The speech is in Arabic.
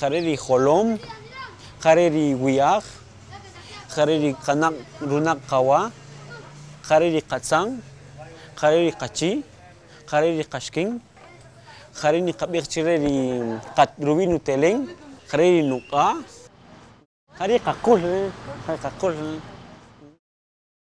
خريري خلوم خريري وياخ خريري قناق رونق قوا خريري قتسان خريري قتشي خريري قشكين خريري قبيخ شريري قد روينو تيلين خريري نوقا خريري قاكول خريري قاكول